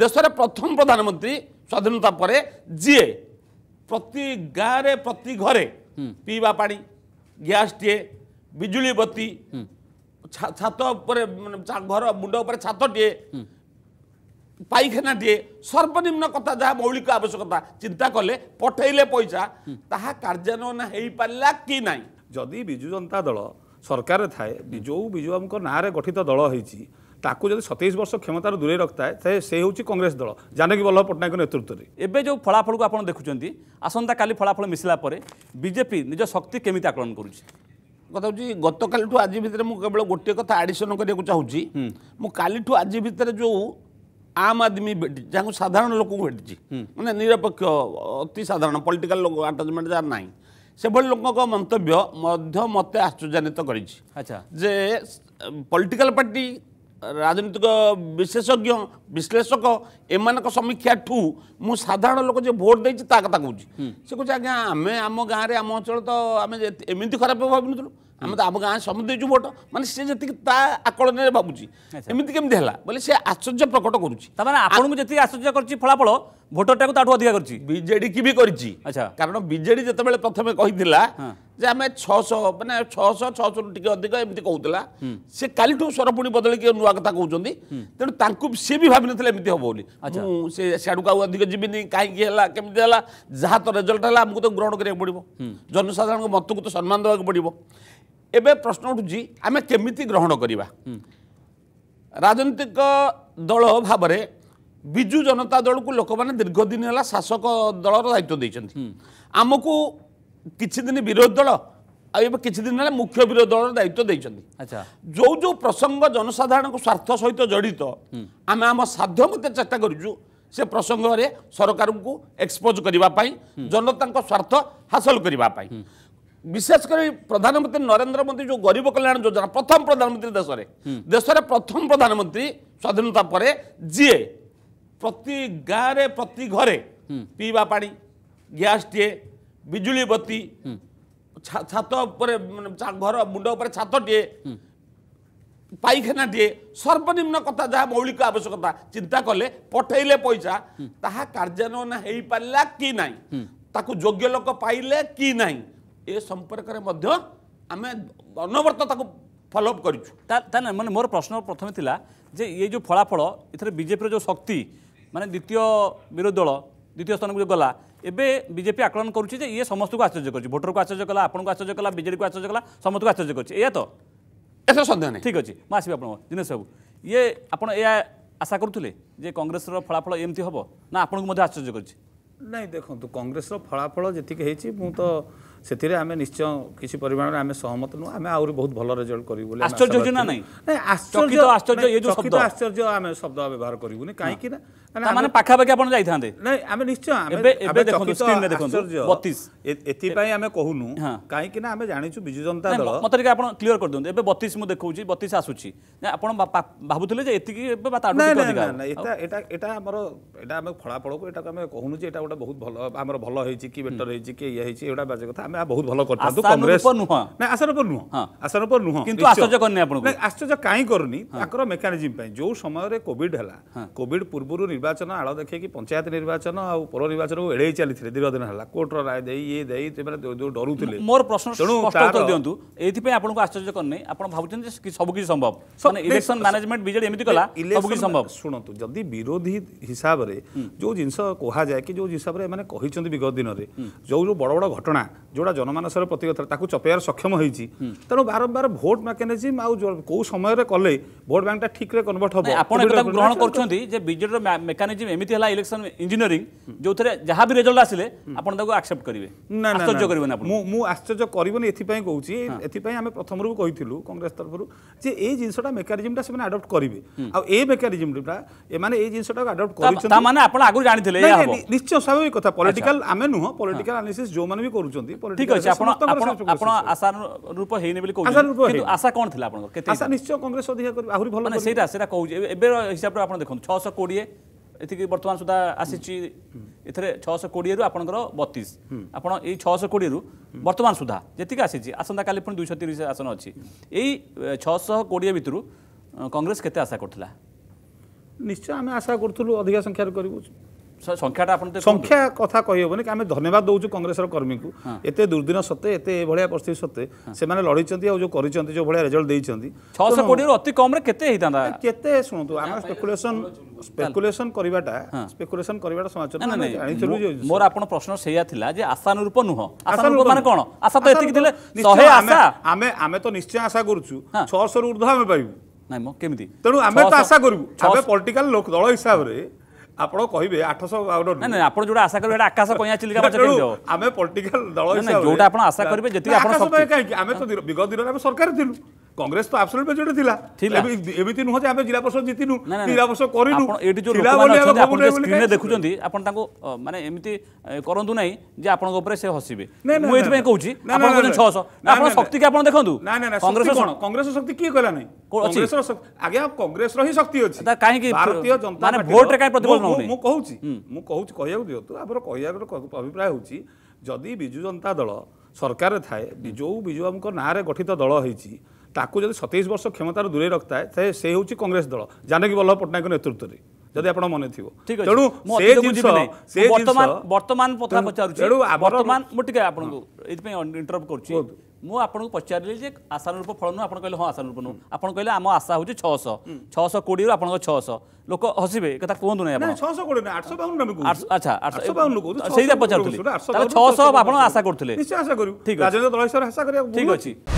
দেশের প্রথম প্রধানমন্ত্রী স্বাধীনতা পরে যিয়ে প্রতি গাঁরে প্রতি ঘরে পিবা পানি গ্যাসটিয়ে বিজুলি বতি ছাত উপরে ঘর মুন্ড উপরে ছাতটিয়ে পাইখানাটিয়ে সর্বনিম্ন কথা যা মৌলিক আবশ্যকতা চিন্তা কলে পঠাইলে পয়সা তাহা কার্যান্বয়ন হয়েপারা কি না যদি বিজু জনতা দল সরকার থাকে যে বিজু আমক নাঁরে গঠিত দল হয়েছে তাকে যদি সতেইশ বর্ষ ক্ষমতার দূরে ଦୂରେଇ ରଖିଥାଏ ସେ ହେଉଛି କଂଗ୍ରେସ ଦଳ ଜାନକୀ ବଲ୍ଲଭ ପଟ୍ଟନାୟକଙ୍କ ନେତୃତ୍ୱରେ ଏବେ ଯେଉଁ ଫଳାଫଳକୁ ଆପଣ ଦେଖୁଛନ୍ତି ଆସନ୍ତାକାଲି ফলাফল ମିଶିଲା পরে বিজেপি নিজ শক্তি କେମିତି আকলন କରୁଛି কথা হচ্ছে গতকালিঠু আজ ভিতরে কেবল গোটিয়ে কথা আডিশন করা চাহুছি মু কালিঠু আজি ভিতরে যে আম আদমি ভেটি যা সাধারণ লোক ভেটিছি মানে নিরপেক্ষ অতি সাধারণ পলিটিকাল লোক আটাচমেন্ট যা না সেভাবে লোক মন্তব্য মধ্য মতো আশ্চর্যান্বিত করেছি আচ্ছা যে পলিটিকাল পার্টি ରାଜନୈତିକ ବିଶେଷଜ୍ଞ ବିଶ୍ଳେଷକ ଏମାନଙ୍କ ସମୀକ୍ଷାଠୁ ମୁଁ ସାଧାରଣ ଲୋକ ଯିଏ ଭୋଟ୍ ଦେଇଛି ତା କଥା କହୁଛି ସେ କହୁଛି ଆଜ୍ଞା ଆମେ ଆମ ଗାଁରେ ଆମ ଅଞ୍ଚଳ ତ ଆମେ ଏମିତି ଖରାପ ଭାବିନଥିଲୁ ଆମେ ତ ଆମ ଗାଁ ସମସ୍ତେ ଦେଇଛୁ ଭୋଟ ମାନେ ସେ ଯେତିକି ତା ଆକଳନରେ ଭାବୁଛି ଏମିତି କେମିତି ହେଲା ବୋଲି ସେ ଆଶ୍ଚର୍ଯ୍ୟ ପ୍ରକଟ କରୁଛି ତାମାନେ ଆପଣଙ୍କୁ ଯେତିକି ଆଶ୍ଚର୍ଯ୍ୟ କରିଛି ଫଳାଫଳ ଭୋଟରଟାକୁ ତାଠୁ ଅଧିକା କରିଛି ବିଜେଡି କି ବି କରିଛି ଆଚ୍ଛା କାରଣ ବିଜେଡି ଯେତେବେଳେ ପ୍ରଥମେ କହିଥିଲା ଯେ ଆମେ ଛଅଶହ ମାନେ ଛଅଶହ ଛଅଶହରୁ ଟିକେ ଅଧିକ ଏମିତି କହୁଥିଲା ସେ କାଲିଠୁ ସ୍ୱର ପୁଣି ବଦଳିକି ନୂଆ କଥା କହୁଛନ୍ତି ତେଣୁ ତାଙ୍କୁ ସିଏ ବି ଭାବିନଥିଲେ ଏମିତି ହେବ ବୋଲି ମୁଁ ସେ ସିଆଡ଼କୁ ଆଉ ଅଧିକ ଯିବିନି କାହିଁକି ହେଲା କେମିତି ହେଲା ଯାହା ତ ରେଜଲ୍ଟ ହେଲା ଆମକୁ ତ ଗ୍ରହଣ କରିବାକୁ ପଡ଼ିବ ଜନସାଧାରଣଙ୍କ ମତକୁ ତ ସମ୍ମାନ ଦେବାକୁ ପଡ଼ିବ ଏବେ ପ୍ରଶ୍ନ ଉଠୁଛି ଆମେ କେମିତି ଗ୍ରହଣ କରିବା ରାଜନୈତିକ ଦଳ ଭାବରେ ବିଜୁ ଜନତା ଦଳକୁ ଲୋକମାନେ ଦୀର୍ଘ ଦିନ ହେଲା ଶାସକ ଦଳର ଦାୟିତ୍ୱ ଦେଇଛନ୍ତି ଆମକୁ କିଛି ଦିନ ବିରୋଧୀ ଦଳ ଆଉ ଏବେ କିଛି ଦିନ ହେଲା ମୁଖ୍ୟ ବିରୋଧୀ ଦଳର ଦାୟିତ୍ୱ ଦେଇଛନ୍ତି ଆଚ୍ଛା ଯେଉଁ ଯେଉଁ ପ୍ରସଙ୍ଗ ଜନସାଧାରଣଙ୍କ ସ୍ୱାର୍ଥ ସହିତ ଜଡ଼ିତ ଆମେ ଆମ ସାଧ୍ୟ ମଧ୍ୟ ଚେଷ୍ଟା କରୁଛୁ ସେ ପ୍ରସଙ୍ଗରେ ସରକାରଙ୍କୁ ଏକ୍ସପୋଜ୍ କରିବା ପାଇଁ ଜନତାଙ୍କ ସ୍ୱାର୍ଥ ହାସଲ କରିବା ପାଇଁ বিশেষ করে প্রধানমন্ত্রী নরেন্দ্র মোদী যে গরিব কল্যাণ যোজনা প্রথম প্রধানমন্ত্রী দেশের দেশের প্রথম প্রধানমন্ত্রী স্বাধীনতা পরে যিয়ে প্রতি গাঁরে প্রতি ঘরে পিবা পানি গ্যাসটিয়ে বিজুলি বতি ছাত উপরে ঘর মুন্ড উপরে ছাতটিয়ে পাইখানাটিয়ে সর্বনিম্ন কথা যা মৌলিক আবশ্যকতা চিন্তা কলে পঠাইলে পয়সা তাহা কার্যান্বয়ন হয়ে পারা কি না তাকে যোগ্য লোক পাইলে কি নাই ଏ ସମ୍ପର୍କରେ ମଧ୍ୟ ଆମେ ଅନବର୍ତ୍ତ ତାକୁ ଫଲୋଅପ୍ କରିଛୁ ତା ନାଇଁ ମାନେ ମୋର ପ୍ରଶ୍ନ ପ୍ରଥମେ ଥିଲା ଯେ ଇଏ ଯେଉଁ ଫଳାଫଳ ଏଥିରେ ବିଜେପିର ଯେଉଁ ଶକ୍ତି ମାନେ ଦ୍ୱିତୀୟ ବିରୋଧୀ ଦଳ ଦ୍ୱିତୀୟ ସ୍ଥାନକୁ ଯେଉଁ ଗଲା ଏବେ ବିଜେପି ଆକଳନ କରୁଛି ଯେ ଇଏ ସମସ୍ତଙ୍କୁ ଆଶ୍ଚର୍ଯ୍ୟ କରୁଛି ଭୋଟରକୁ ଆଶ୍ଚର୍ଯ୍ୟ କଲା ଆପଣଙ୍କୁ ଆଶ୍ଚର୍ଯ୍ୟ କଲା ବିଜେଡ଼ିକୁ ଆଶ୍ଚର୍ଯ୍ୟ କଲା ସମସ୍ତଙ୍କୁ ଆଶ୍ଚର୍ଯ୍ୟ କରୁଛି ଏଇଆ ତ ଏଥିରେ ସନ୍ଦେହ ନାହିଁ ଠିକ୍ ଅଛି ମୁଁ ଆସିବି ଆପଣଙ୍କ ଜିନିଷ ସବୁ ଇଏ ଆପଣ ଏହା ଆଶା କରୁଥିଲେ ଯେ କଂଗ୍ରେସର ଫଳାଫଳ ଏମିତି ହେବ ନା ଆପଣଙ୍କୁ ମଧ୍ୟ ଆଶ୍ଚର୍ଯ୍ୟ କରିଛି ନାଇଁ ଦେଖନ୍ତୁ କଂଗ୍ରେସର ଫଳାଫଳ ଯେତିକି ହେଇଛି ମୁଁ ତ ସେଥିରେ ଆମେ ନିଶ୍ଚୟ କିଛି ପରିମାଣରେ ଆମେ ସହମତ ନୁହଁ ଆମେ ଆହୁରି ବହୁତ ଭଲ ରେଜଲ୍ଟ କରିବୁ ବୋଲି ଆଶ୍ଚର୍ଯ୍ୟ ହେଉଛି ନା ନାହିଁ ଆଶ୍ଚର୍ଯ୍ୟ ଆଶ୍ଚର୍ଯ୍ୟ ଏ ଯେଉଁ ଆଶ୍ଚର୍ଯ୍ୟ ଆମେ ଶବ୍ଦ ବ୍ୟବହାର କରିବୁନି କାହିଁକି ନା ମାନେ ପାଖାପାଖି ଆପଣ ଯାଇଥାନ୍ତେ ନାଇଁ ଆମେ ନିଶ୍ଚୟ ଆମେ ଏଥିପାଇଁ ଆମେ କହୁନୁ କାହିଁକି ନା ଆମେ ଜାଣିଛୁ ବିଜୁ ଜନତା ଦଳ ମତେ ଟିକେ ଆପଣ କ୍ଲିୟର କରିଦିଅନ୍ତୁ ଏବେ ବତିଶ ମୁଁ ଦେଖଉଛି ବତିଶ ଆସୁଛି ଆପଣ ଭାବୁଥିଲେ ଯେ ଏତିକି ଏବେ ଏଟା ଏଟା ଆମର ଏଟା ଆମେ ଫଳାଫଳକୁ ଏଟାକୁ ଆମେ କହୁନୁ ଯେ ଏଟା ଗୋଟେ ବହୁତ ଭଲ ଆମର ଭଲ ହେଇଛି କି ବେଟର ହେଇଛି କି ଇଏ ହେଇଛି ଏଗୁଟା ବାଜେ କଥା ଆମେ ବହୁତ ଭଲ କରିଥାନ୍ତୁ କଂଗ୍ରେସ ନାଇଁ ଆଶାର ନୁହଁ ଆଶାର ଉପରେ ନୁହଁ କିନ୍ତୁ ଆଶ୍ଚର୍ଯ୍ୟ କରିନି ଆପଣ ଆଶ୍ଚର୍ଯ୍ୟ କାହିଁ କରୁନି ତାଙ୍କର ମେକାନିଜିମ୍ ପାଇଁ ଯେଉଁ ସମୟରେ କୋଭିଡ ହେଲା କୋଭିଡ ପୂର୍ବରୁ ନିର୍ବାଚନ ଆଳ ଦେଖେଇକି ପଞ୍ଚାୟତ ନିର୍ବାଚନ ଆଉ ପୌର ନିର୍ବାଚନକୁ ଏଡେଇ ଚାଲିଥିଲେ ଦୀର୍ଘ ଦିନ ହେଲା କୋର୍ଟର ରାୟ ଦେଇ ଇଏ ଦେଇ ସେମାନେ ଯେଉଁ ଡରୁଥିଲେ ମୋର ପ୍ରଶ୍ନ ତେଣୁ ଦିଅନ୍ତୁ ଏଇଥିପାଇଁ ଆପଣଙ୍କୁ ଆଶ୍ଚର୍ଯ୍ୟ କରିନି ଆପଣ ଭାବୁଛନ୍ତି ଯେ ସବୁକିଛି ସମ୍ଭବ ଇଲେକ୍ସନ ମ୍ୟାନେଜମେଣ୍ଟ ବିଜେଡି ଏମିତି କଲା ସବୁ ସମ୍ଭବ ଶୁଣନ୍ତୁ ଯଦି ବିରୋଧୀ ହିସାବରେ ଯେଉଁ ଜିନିଷ କୁହାଯାଏ କି ଯେଉଁ ହିସାବରେ ଏମାନେ କହିଛନ୍ତି ବିଗତ ଦିନରେ ଯେଉଁ ଯେଉଁ ବଡ଼ ବଡ଼ ଘଟଣା ଯେଉଁଟା ଜନମାନସର ପ୍ରତିକଥା ତାକୁ ଚପେଇବାର ସକ୍ଷମ ହୋଇଛି ତେଣୁ ବାରମ୍ବାର ଭୋଟ ମେକାନିଜିମ୍ ଆଉ କେଉଁ ସମୟରେ କଲେ ଭୋଟ ବ୍ୟାଙ୍କଟା ଠିକ୍ରେ କନଭର୍ଟ ହେବ ଆପଣ ଗ୍ରହଣ କରୁଛନ୍ତି ଯେ ବିଜେଡ଼ିର ମେକାନିଜିମ୍ ଏମିତି ହେଲା ଇଲେକ୍ସନ୍ ଇଞ୍ଜିନିୟରିଂ ଯେଉଁଥିରେ ଯାହା ବି ରେଜଲ୍ଟ ଆସିଲେ ଆପଣ ତାକୁ ଆକ୍ସେପ୍ଟ କରିବେ ନା ଆଶ୍ଚର୍ଯ୍ୟ କରିବେନି ମୁଁ ମୁଁ ଆଶ୍ଚର୍ଯ୍ୟ କରିବନି ଏଥିପାଇଁ କହୁଛି ଏଥିପାଇଁ ଆମେ ପ୍ରଥମରୁ କହିଥିଲୁ କଂଗ୍ରେସ ତରଫରୁ ଯେ ଏଇ ଜିନିଷଟା ମେକାନିଜିମ୍ଟା ସେମାନେ ଆଡପ୍ଟ କରିବେ ଆଉ ଏ ମେକାନିଜିମ୍ଟା ଏମାନେ ଏଇ ଜିନିଷଟାକୁ ଆଡପ୍ଟ କରିଛନ୍ତି ମାନେ ଆପଣ ଆଗରୁ ଜାଣିଥିଲେ ନିଶ୍ଚୟ ସ୍ୱାଭାବିକ କଥା ପଲିଟିକାଲ ଆମେ ନୁହଁ ପଲିଟିକାଲ ଆନାଲିସିସ୍ ଯେଉଁମାନେ ବି କରୁଛନ୍ତି ঠিক আছে আপন আপন আশানুরূপ হেইনি বলি কইছেন কিন্তু আশা কোন থিলা আপন কেতে আশা নিশ্চয় কংগ্রেস অধিকা করি আহুরি ভালো মানে সেইটা সেটা কইছে এবে হিসাবরে আপন দেখুন 620 ଏତିକି ବର୍ତ୍ତମାନ ସୁଦ୍ଧା ଆସିଛି ଏଥିରେ ଛଅଶହ କୋଡ଼ିଏରୁ ଆପଣଙ୍କର ବତିଶ ଆପଣ ଏଇ ଛଅଶହ କୋଡ଼ିଏରୁ ବର୍ତ୍ତମାନ ସୁଦ୍ଧା ଯେତିକି ଆସିଛି ଆସନ୍ତାକାଲି ପୁଣି ଦୁଇଶହ ତିରିଶ ଆସନ ଅଛି ଏଇ ଛଅଶହ କୋଡ଼ିଏ ଭିତରୁ କଂଗ୍ରେସ କେତେ ଆଶା କରୁଥିଲା ନିଶ୍ଚୟ ଆମେ ଆଶା କରୁଥିଲୁ ଅଧିକା ସଂଖ୍ୟାରେ କରିବୁ সংখ্যাটা আপনার সংখ্যা কথা কহিবনি আমি ধন্যবাদ দেছু কংগ্রেসর কর্মীকে এতে দুর্দিন সত্ত্বে এতে এভাবে পরিস্থিতি সত্ত্বে সে লড়াই করছেন যে ভাবে রেজল্ট দিয়েছেন ছশো কোটি অতি কমরে কেতে হইতা কেতে শুণতু আমার স্পেকুলেসন স্পেকুলেসন করাটা স্পেকুলেসন করাটা সমালোচনা মোর আপনার প্রশ্ন সেইয়া লা যে আশানুরূপ নুহ আশানুরূপ মানে কোণ আশা তো এতিকি দিলে 100 আশা আমি আমি তো নিশ্চয় আশা করছু 600 ঊর্ধ্ব আমি পাইবু নাই ম কেমিতি তেণু আমি তো আশা করবু আমি পলিটিকাল লোক দল হিসাবে ଆପଣ କହିବେ ଆଠଶହ ନାଇଁ ଆପଣ ଯୋଉଟା ଆଶା କରିବେ ଆକାଶ କଇଁଆ ଚିଲିକା ଆମେ ପଲିଟିକାଲ ଦଳ ଯୋଉଟା ଆପଣ ଆଶା କରିବେ ଯେତିକି ଆପଣ କାହିଁକି ଆମେ ତ ବିଗତ ଦିନରେ ଆମେ ସରକାର ଥିଲୁ কংগ্রেস তো আবসোলুট মেজরিটি ଥିଲା এমিতি নুহ যে আমি জেলা পরিষদ জিতিনু জেলা পরিষদ করিনু এটি যে আপনি স্ক্রিনে দেখুছেন আপনি তাঙ্কু মানে এমিতি করন্তু নাই যে আপনক উপরে সে হসিবে মু এতি পাই কউছি আপন 600 আপন শক্তি কি আপনি দেখন্তু না না না কংগ্রেস কোন কংগ্রেস শক্তি কি কইলা নাই কংগ্রেস শক্তি আগে আপ কংগ্রেস রহি শক্তি আছে তা কাই কি ভারতীয় জনতা মানে ভোট রে কাই প্রতিফলন হউ মু কউছি মু কউছি কইয়া দিও তো আবার কইয়া অভিপ্রায় হউছি যদি বিজু জনতা দল সরকার থাকে যে বিজু বাবু নাঁরে গঠিত দল হয়েছে ତାକୁ ଯଦି ସତେଇଶ ବର୍ଷ କ୍ଷମତାରୁ ଦୂରେଇ ରଖିଥାଏ ସେ ହେଉଛି କଂଗ୍ରେସ ଦଳ ଜାନକୀ ବଲ୍ଲଭ ପଟ୍ଟନାୟକଙ୍କ ନେତୃତ୍ୱରେ ଯଦି ଆପଣ ମନେ ଥିବ ତେଣୁ ସେ ଜିନିଷ ସେ ବର୍ତ୍ତମାନ ବର୍ତ୍ତମାନ କଥା ପଚାରୁଛି ତେଣୁ ବର୍ତ୍ତମାନ ମୁଁ ଟିକେ ଆପଣଙ୍କୁ ଏଇଥିପାଇଁ ଇଣ୍ଟରପ୍ଟ କରୁଛି ମୁଁ ଆପଣଙ୍କୁ ପଚାରିଲି ଯେ ଆଶାନୁରୂପ ଫଳ ନୁହଁ ଆପଣ କହିଲେ ହଁ ଆଶାନୁରୂପ ନୁହଁ ଆପଣ କହିଲେ ଆମ ଆଶା ହେଉଛି ଛଅଶହ ଛଅଶହ କୋଡ଼ିଏରୁ ଆପଣଙ୍କ ଛଅଶହ ଲୋକ ହସିବେ କଥା କୁହନ୍ତୁ ନାହିଁ ଆପଣ ଛଅଶହ କୋଡ଼ିଏ ନୁହେଁ ଆଠଶହ ବାଉନ ଆମେ ଆଚ୍ଛା ଆଠଶହ ବାଉନ ଲୋକ ସେଇଟା ପଚାରୁଥିଲି ଛଅଶହ ଆପଣ ଆଶା କରୁଥିଲେ ନିଶ୍ଚୟ ଆଶା କରିବୁ ଠିକ୍ ରାଜନୈତିକ ଦଳ ହିସାବରେ ଆଶା କରିବାକୁ ଠିକ୍ ଅଛି